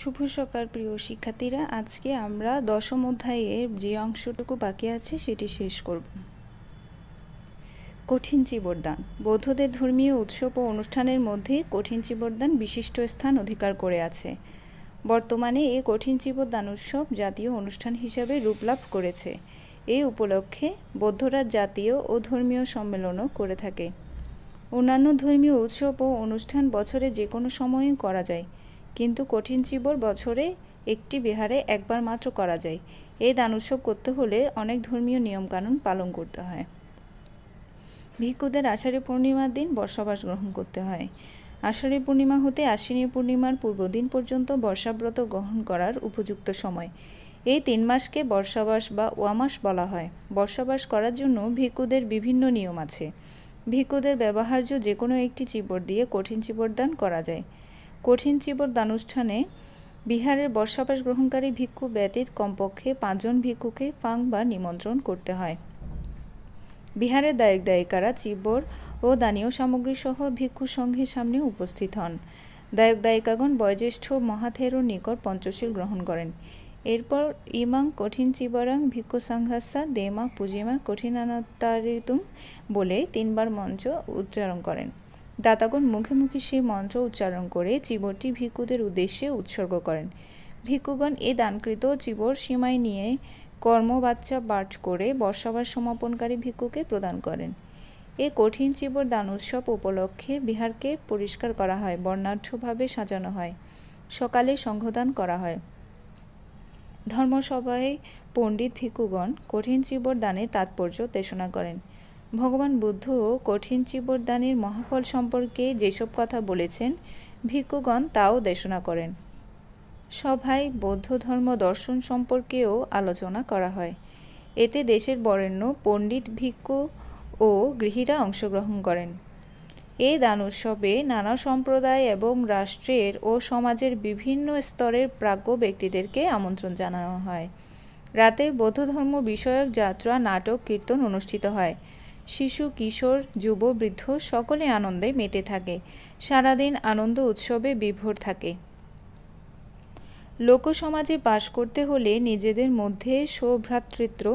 শুভ সকাল প্রিয় শিক্ষার্থীরা আজকে আমরা দশম অধ্যায়ের যে অংশটুকু বাকি আছে সেটি শেষ করব কঠিন চিবরদান বৌদ্ধদের ধর্মীয় উৎসব ও অনুষ্ঠানের মধ্যে কঠিন চিবরদান বিশিষ্ট স্থান অধিকার করে আছে বর্তমানে এ কঠিন চিবরদান উৎসব জাতীয় অনুষ্ঠান হিসাবে রূপলাভ করেছে এ উপলক্ষে বৌদ্ধরা জাতীয় ও ধর্মীয় সম্মেলনও করে থাকে অন্যান্য ধর্মীয় উৎসব ও অনুষ্ঠান বছরে যে কোনো সময়ে করা যায় কিন্তু কঠিন চিবর বছরে একটি বিহারে একবার মাত্র করা যায় এই দান উৎসব করতে হলে অনেক ধর্মীয় নিয়মকানুন পালন করতে হয় ভিক্ষুদের আষাঢ়ী পূর্ণিমার দিন বর্ষাবাস গ্রহণ করতে হয় আষাঢ়ী পূর্ণিমা হতে আশ্বিনী পূর্ণিমার পূর্বদিন পর্যন্ত বর্ষাব্রত গ্রহণ করার উপযুক্ত সময় এই তিন মাসকে বর্ষাবাস বা ওয়ামাস বলা হয় বর্ষাবাস করার জন্য ভিক্ষুদের বিভিন্ন নিয়ম আছে ভিক্ষুদের ব্যবহার্য যে কোনো একটি চিবর দিয়ে কঠিন চিবর দান করা যায় কঠিন দানুষ্ঠানে বিহারের বর্ষাবাস গ্রহণকারী ভিক্ষু ব্যতীত কমপক্ষে পাঁচজন ভিক্ষুকে ফাং বা নিমন্ত্রণ করতে হয় বিহারের দায়ক দায়িকারা চিবর ও দানীয় সামগ্রীসহ ভিক্ষু সংঘের সামনে উপস্থিত হন দায়ক দায়িকাগণ বয়োজ্যেষ্ঠ মহাথেরুর নিকট পঞ্চশীল গ্রহণ করেন এরপর ইমাং কঠিন চিবরাং ভিক্ষু সংঘাসা দেমা পুজিমা কঠিনানতারিতুম বলে তিনবার মঞ্চ উচ্চারণ করেন দাতাগণ মুখে মুখে সেই মন্ত্র উচ্চারণ করে চিবরটি ভিক্ষুদের উদ্দেশ্যে উৎসর্গ করেন ভিক্ষুগণ এ দানকৃত চিবর সীমায় নিয়ে কর্মবাচ্চা বাট করে বর্ষাবার সমাপনকারী ভিক্ষুকে প্রদান করেন এ কঠিন চিবর দান উৎসব উপলক্ষে বিহারকে পরিষ্কার করা হয় বর্ণাঢ্যভাবে সাজানো হয় সকালে সংঘদান করা হয় ধর্মসভায় পণ্ডিত ভিক্ষুগণ কঠিন চিবর দানে তাৎপর্য তেষণা করেন ভগবান বুদ্ধ কঠিন চিবরদানের মহাফল সম্পর্কে যেসব কথা বলেছেন ভিক্ষুগণ তাও দেশনা করেন সভায় বৌদ্ধ ধর্ম দর্শন সম্পর্কেও আলোচনা করা হয় এতে দেশের বরেণ্য পণ্ডিত ভিক্ষু ও গৃহীরা অংশগ্রহণ করেন এই দান উৎসবে নানা সম্প্রদায় এবং রাষ্ট্রের ও সমাজের বিভিন্ন স্তরের প্রাজ্ঞ ব্যক্তিদেরকে আমন্ত্রণ জানানো হয় রাতে বৌদ্ধ ধর্ম বিষয়ক যাত্রা নাটক কীর্তন অনুষ্ঠিত হয় শিশু কিশোর যুব বৃদ্ধ সকলে আনন্দে মেতে থাকে সারাদিন আনন্দ উৎসবে বিভোর থাকে লোকসমাজে বাস করতে হলে নিজেদের মধ্যে সৌভ্রাতৃত্ব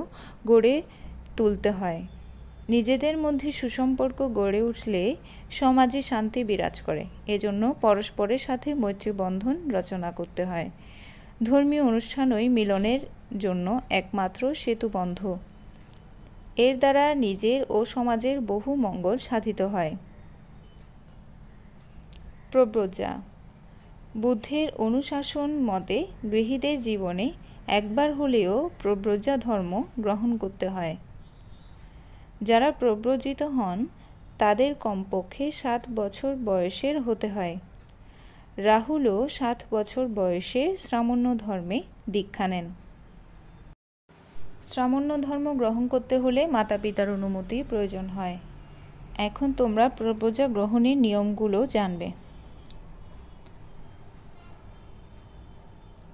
গড়ে তুলতে হয় নিজেদের মধ্যে সুসম্পর্ক গড়ে উঠলে সমাজে শান্তি বিরাজ করে এজন্য পরস্পরের সাথে মৈত্রীবন্ধন রচনা করতে হয় ধর্মীয় অনুষ্ঠানই মিলনের জন্য একমাত্র সেতুবন্ধ এর দ্বারা নিজের ও সমাজের বহু মঙ্গল সাধিত হয় প্রব্রজ্জা বুদ্ধের অনুশাসন মতে গৃহীদের জীবনে একবার হলেও প্রব্রজ্জা ধর্ম গ্রহণ করতে হয় যারা প্রব্রজিত হন তাদের কমপক্ষে সাত বছর বয়সের হতে হয় রাহুলও সাত বছর বয়সে শ্রামণ্য ধর্মে দীক্ষা নেন শ্রামণ্য ধর্ম গ্রহণ করতে হলে মাতা পিতার অনুমতি প্রয়োজন হয় এখন তোমরা প্রবজা গ্রহণের নিয়মগুলো জানবে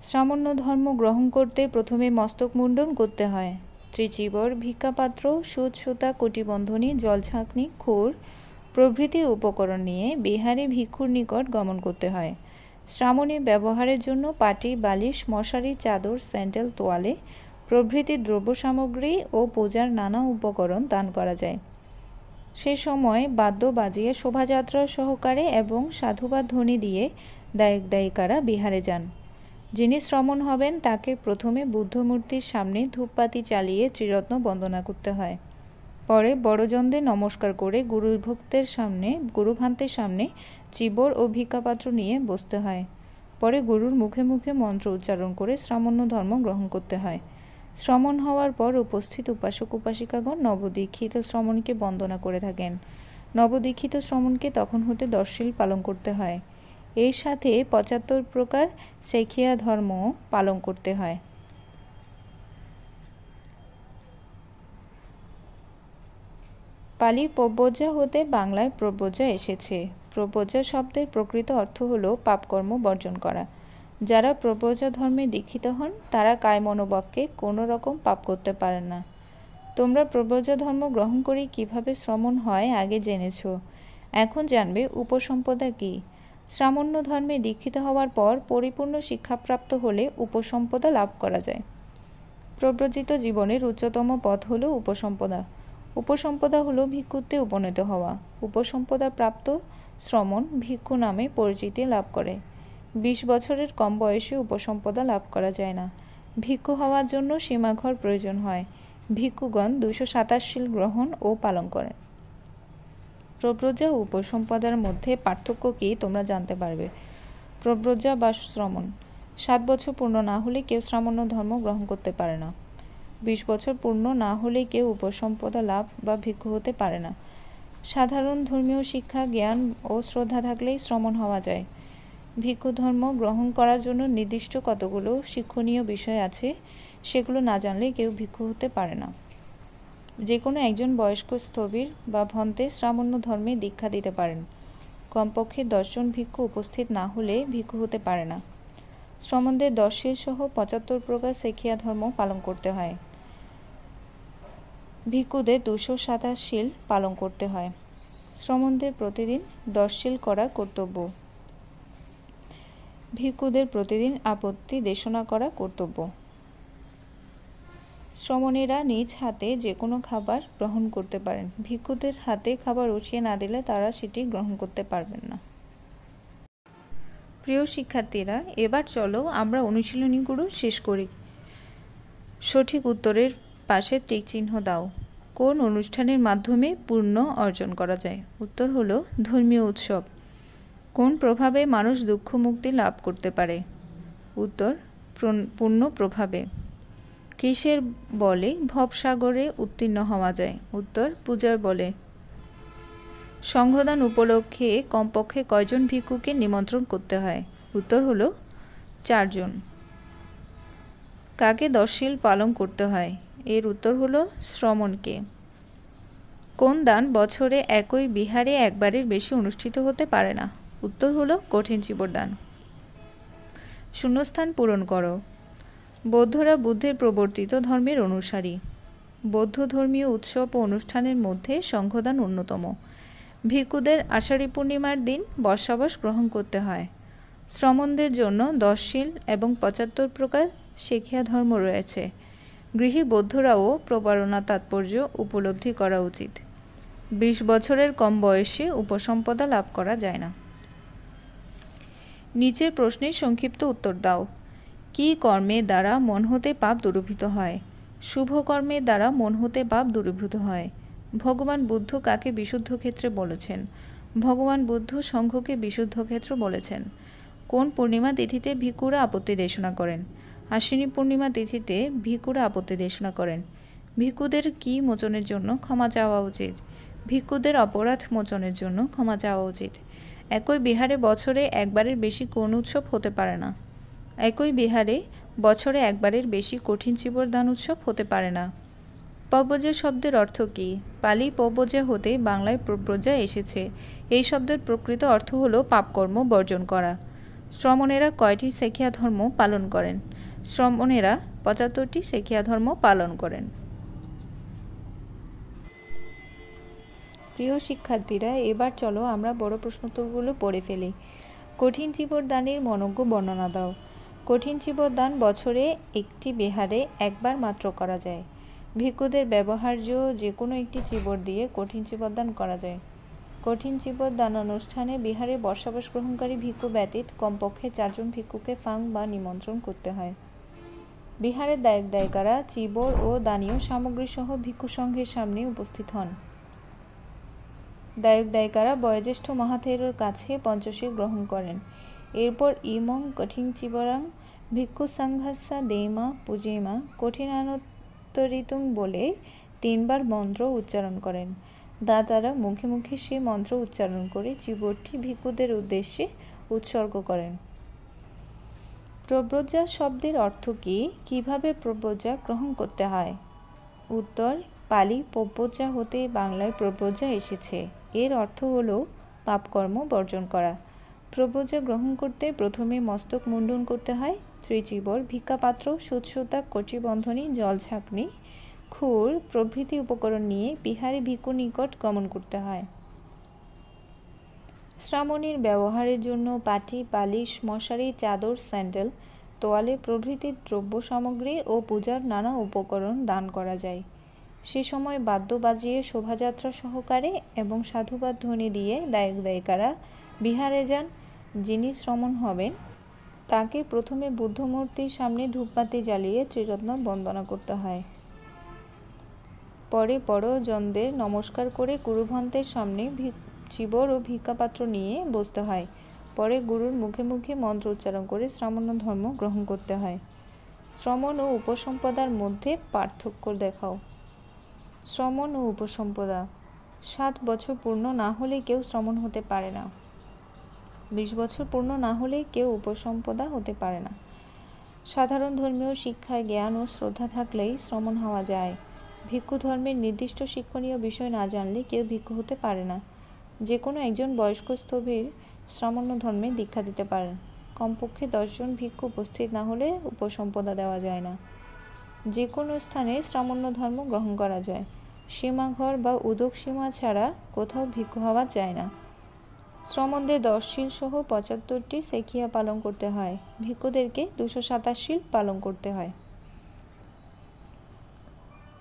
শ্রামণ্য ধর্ম গ্রহণ করতে প্রথমে মস্তক মুন্ডন করতে হয় ত্রিচিবর ভিক্ষাপাত্র সুদ সুতা কটিবন্ধনী জলছাঁকনি খোর প্রভৃতি উপকরণ নিয়ে বিহারে ভিক্ষুর নিকট গমন করতে হয় শ্রামণে ব্যবহারের জন্য পাটি বালিশ মশারি চাদর স্যান্ডেল তোয়ালে প্রভৃতি দ্রব্য সামগ্রী ও পূজার নানা উপকরণ দান করা যায় সে সময় বাদ্য বাজিয়ে শোভাযাত্রা সহকারে এবং সাধুবাদ ধ্বনি দিয়ে দায়ক দায়িকারা বিহারে যান যিনি শ্রমণ হবেন তাকে প্রথমে বুদ্ধমূর্তির সামনে ধূপপাতি চালিয়ে ত্রিরত্ন বন্দনা করতে হয় পরে বড়জনদের নমস্কার করে গুরুভক্তের সামনে গুরুভান্তের সামনে চিবর ও ভিক্ষাপাত্র নিয়ে বসতে হয় পরে গুরুর মুখে মুখে মন্ত্র উচ্চারণ করে শ্রামণ্য ধর্ম গ্রহণ করতে হয় শ্রমণ হওয়ার পর উপস্থিত উপাসক উপাসিকাগণ নবদীক্ষিত শ্রমণকে বন্দনা করে থাকেন নবদীক্ষিত শ্রমণকে তখন হতে দর্শীল পালন করতে হয় এর সাথে পঁচাত্তর প্রকার শেখিয়া ধর্ম পালন করতে হয় পালি প্রব্যজা হতে বাংলায় প্রব্যজা এসেছে প্রব্যজা শব্দের প্রকৃত অর্থ হল পাপকর্ম বর্জন করা যারা প্রব্রজা ধর্মে দীক্ষিত হন তারা কায় মনোবাক্যে কোনো রকম পাপ করতে পারে না তোমরা প্রব্রজা ধর্ম গ্রহণ করে কিভাবে শ্রমণ হয় আগে জেনেছ এখন জানবে উপসম্পদা কী শ্রামণ্য ধর্মে দীক্ষিত হওয়ার পর পরিপূর্ণ শিক্ষাপ্রাপ্ত হলে উপসম্পদা লাভ করা যায় প্রব্রজিত জীবনের উচ্চতম পথ হল উপসম্পদা উপসম্পদা হলো ভিক্ষুত্বে উপনীত হওয়া উপসম্পদা প্রাপ্ত শ্রমণ ভিক্ষু নামে পরিচিতি লাভ করে বিশ বছরের কম বয়সে উপসম্পদা লাভ করা যায় না ভিক্ষু হওয়ার জন্য সীমাঘর প্রয়োজন হয় ভিক্ষুগণ দুশো শিল গ্রহণ ও পালন করেন প্রব্রজা ও উপসম্পদার মধ্যে পার্থক্য কী তোমরা জানতে পারবে প্রব্রজা বা শ্রমণ সাত বছর পূর্ণ না হলে কেউ শ্রামণ্য ধর্ম গ্রহণ করতে পারে না বিশ বছর পূর্ণ না হলে কেউ উপসম্পদা লাভ বা ভিক্ষু হতে পারে না সাধারণ ধর্মীয় শিক্ষা জ্ঞান ও শ্রদ্ধা থাকলেই শ্রমণ হওয়া যায় ভিক্ষু ধর্ম গ্রহণ করার জন্য নির্দিষ্ট কতগুলো শিক্ষণীয় বিষয় আছে সেগুলো না জানলে কেউ ভিক্ষু হতে পারে না যে কোনো একজন বয়স্ক স্থবির বা ভন্তে শ্রামণ্য ধর্মে দীক্ষা দিতে পারেন কমপক্ষে দশজন ভিক্ষু উপস্থিত না হলে ভিক্ষু হতে পারে না সম্বন্ধে দশের সহ পঁচাত্তর প্রকার সেখিয়া ধর্ম পালন করতে হয় ভিক্ষুদের দুশো সাতাশ শিল পালন করতে হয় শ্রমণদের প্রতিদিন দশ শিল করা কর্তব্য ভিক্ষুদের প্রতিদিন আপত্তি দেশনা করা কর্তব্য শ্রমণীরা নিজ হাতে যে কোনো খাবার গ্রহণ করতে পারেন ভিক্ষুদের হাতে খাবার উঠিয়ে না দিলে তারা সেটি গ্রহণ করতে পারবেন না প্রিয় শিক্ষার্থীরা এবার চলো আমরা অনুশীলনীগুলো শেষ করি সঠিক উত্তরের পাশে টিক চিহ্ন দাও কোন অনুষ্ঠানের মাধ্যমে পূর্ণ অর্জন করা যায় উত্তর হলো ধর্মীয় উৎসব কোন প্রভাবে মানুষ দুঃখ মুক্তি লাভ করতে পারে উত্তর পূর্ণ প্রভাবে কিসের বলে ভবসাগরে উত্তীর্ণ হওয়া যায় উত্তর পূজার বলে সংঘদান উপলক্ষে কমপক্ষে কয়জন ভিক্ষুকে নিমন্ত্রণ করতে হয় উত্তর হলো চারজন কাকে দশশীল পালন করতে হয় এর উত্তর হল শ্রমণকে কোন দান বছরে একই বিহারে একবারের বেশি অনুষ্ঠিত হতে পারে না উত্তর হলো কঠিন চিবরদান শূন্যস্থান পূরণ করো বৌদ্ধরা বুদ্ধের প্রবর্তিত ধর্মের অনুসারী বৌদ্ধ ধর্মীয় উৎসব ও অনুষ্ঠানের মধ্যে সংঘদান অন্যতম ভিক্ষুদের আষাঢ়ী পূর্ণিমার দিন বর্ষাবাস গ্রহণ করতে হয় শ্রমণদের জন্য দশশীল এবং পঁচাত্তর প্রকার শেখিয়া ধর্ম রয়েছে গৃহী বৌদ্ধরাও প্রবারণা তাৎপর্য উপলব্ধি করা উচিত বিশ বছরের কম বয়সে উপসম্পদা লাভ করা যায় না নিচের প্রশ্নের সংক্ষিপ্ত উত্তর দাও কি কর্মের দ্বারা মন হতে পাপ দূরীভূত হয় শুভ কর্মের দ্বারা মন হতে পাপ দূরীভূত হয় ভগবান বুদ্ধ কাকে বিশুদ্ধ ক্ষেত্রে বলেছেন ভগবান বুদ্ধ সংঘকে বিশুদ্ধ ক্ষেত্র বলেছেন কোন পূর্ণিমা তিথিতে ভিকুরা আপত্তি দেশনা করেন আশ্বিনী পূর্ণিমা তিথিতে ভিকুরা আপত্তি দেশনা করেন ভিক্ষুদের কি মোচনের জন্য ক্ষমা চাওয়া উচিত ভিক্ষুদের অপরাধ মোচনের জন্য ক্ষমা চাওয়া উচিত একই বিহারে বছরে একবারের বেশি কোন উৎসব হতে পারে না একই বিহারে বছরে একবারের বেশি কঠিন চিবর দান উৎসব হতে পারে না পব্বজা শব্দের অর্থ কী পালি পব্বজা হতে বাংলায় প্রব্রজা এসেছে এই শব্দের প্রকৃত অর্থ হল পাপকর্ম বর্জন করা শ্রমণেরা কয়টি সেখিয়া ধর্ম পালন করেন শ্রমণেরা পঁচাত্তরটি সেখিয়া ধর্ম পালন করেন প্রিয় শিক্ষার্থীরা এবার চলো আমরা বড় প্রশ্নোত্তরগুলো পড়ে ফেলি কঠিন দানের মনজ্ঞ বর্ণনা দাও কঠিন দান বছরে একটি বিহারে একবার মাত্র করা যায় ভিক্ষুদের ব্যবহার্য যে কোনো একটি চিবর দিয়ে কঠিন দান করা যায় কঠিন দান অনুষ্ঠানে বিহারে বর্ষাবাস গ্রহণকারী ভিক্ষু ব্যতীত কমপক্ষে চারজন ভিক্ষুকে ফাং বা নিমন্ত্রণ করতে হয় বিহারের দায়ক দায়িকারা চিবর ও দানীয় সামগ্রী সহ ভিক্ষু সংঘের সামনে উপস্থিত হন দায়ক দায়িকারা বয়োজ্যেষ্ঠ মহাথেরোর কাছে পঞ্চশীল গ্রহণ করেন এরপর ইমং কঠিন চিবরাং ভিক্ষু সাংঘাসা দেইমা পুজিমা কঠিনানোত্তরিতুং বলে তিনবার মন্ত্র উচ্চারণ করেন দাতারা মুখে মুখে সে মন্ত্র উচ্চারণ করে চিবরটি ভিক্ষুদের উদ্দেশ্যে উৎসর্গ করেন প্রব্রজা শব্দের অর্থ কী কীভাবে প্রব্রজা গ্রহণ করতে হয় উত্তর পালি প্রব্রজা হতে বাংলায় প্রব্রজা এসেছে এর অর্থ হল পাপকর্ম বর্জন করা প্রব্রজা গ্রহণ করতে প্রথমে মস্তক মুন্ডন করতে হয় ত্রিচিবর ভিক্ষাপাত্র সুৎসুতা কচিবন্ধনী জল ঝাঁকনি খুর প্রভৃতি উপকরণ নিয়ে বিহারী ভিক্ষু নিকট গমন করতে হয় শ্রাবণীর ব্যবহারের জন্য পাটি পালিশ মশারি চাদর স্যান্ডেল তোয়ালে প্রভৃতির দ্রব্য সামগ্রী ও পূজার নানা উপকরণ দান করা যায় সে সময় বাদ্য বাজিয়ে শোভাযাত্রা সহকারে এবং সাধুবাদ ধ্বনি দিয়ে দায়ক দায়িকারা বিহারে যান যিনি শ্রমণ হবেন তাকে প্রথমে বুদ্ধমূর্তির সামনে ধূপবাতি জ্বালিয়ে ত্রিরত্ন বন্দনা করতে হয় পরে পরজনদের নমস্কার করে গুরুভন্তের সামনে চিবর ও ভিক্ষাপাত্র নিয়ে বসতে হয় পরে গুরুর মুখে মুখে মন্ত্র উচ্চারণ করে শ্রামণ্য ধর্ম গ্রহণ করতে হয় শ্রমণ ও উপসম্পদার মধ্যে পার্থক্য দেখাও শ্রমণ ও উপসম্পদা সাত বছর পূর্ণ না হলে কেউ শ্রমণ হতে পারে না বিশ বছর পূর্ণ না হলে কেউ উপসম্পদা হতে পারে না সাধারণ ধর্মীয় শিক্ষায় জ্ঞান ও শ্রদ্ধা থাকলেই শ্রমণ হওয়া যায় ভিক্ষু ধর্মের নির্দিষ্ট শিক্ষণীয় বিষয় না জানলে কেউ ভিক্ষু হতে পারে না যে কোনো একজন বয়স্ক স্থবির শ্রমণ্য ধর্মে দীক্ষা দিতে পারেন কমপক্ষে দশজন ভিক্ষু উপস্থিত না হলে উপসম্পদা দেওয়া যায় না যে কোনো স্থানে শ্রমণ্য ধর্ম গ্রহণ করা যায় সীমাঘর বা উদক সীমা ছাড়া কোথাও ভিক্ষু হওয়া যায় না শ্রমণদের দশ শিল সহ পঁচাত্তরটি সেখিয়া পালন করতে হয় ভিক্ষুদেরকে দুশো সাতাশ শিল পালন করতে হয়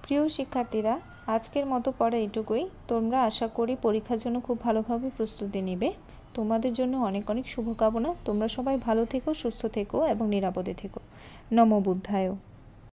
প্রিয় শিক্ষার্থীরা আজকের মতো পড়া এটুকুই তোমরা আশা করি পরীক্ষার জন্য খুব ভালোভাবে প্রস্তুতি নেবে তোমাদের জন্য অনেক অনেক শুভকামনা তোমরা সবাই ভালো থেকো সুস্থ থেকো এবং নিরাপদে থেকো নম